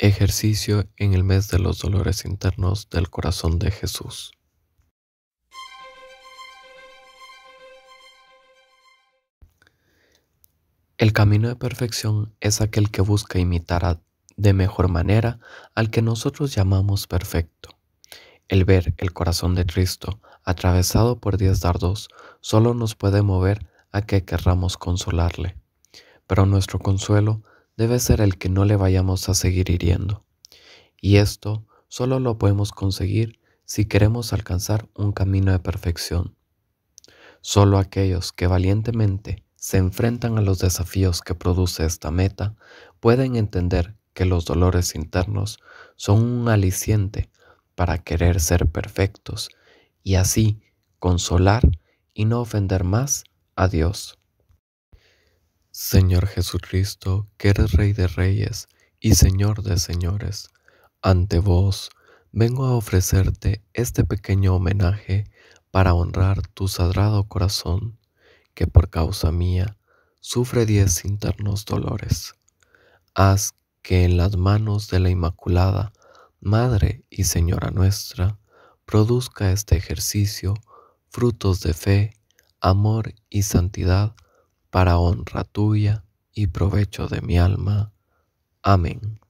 Ejercicio en el mes de los dolores internos del corazón de Jesús. El camino de perfección es aquel que busca imitar de mejor manera al que nosotros llamamos perfecto. El ver el corazón de Cristo atravesado por diez dardos solo nos puede mover a que querramos consolarle, pero nuestro consuelo debe ser el que no le vayamos a seguir hiriendo. Y esto solo lo podemos conseguir si queremos alcanzar un camino de perfección. Solo aquellos que valientemente se enfrentan a los desafíos que produce esta meta pueden entender que los dolores internos son un aliciente para querer ser perfectos y así consolar y no ofender más a Dios. Señor Jesucristo, que eres Rey de Reyes y Señor de Señores, ante vos vengo a ofrecerte este pequeño homenaje para honrar tu sagrado corazón, que por causa mía sufre diez internos dolores. Haz que en las manos de la Inmaculada, Madre y Señora nuestra, produzca este ejercicio frutos de fe, amor y santidad para honra tuya y provecho de mi alma. Amén.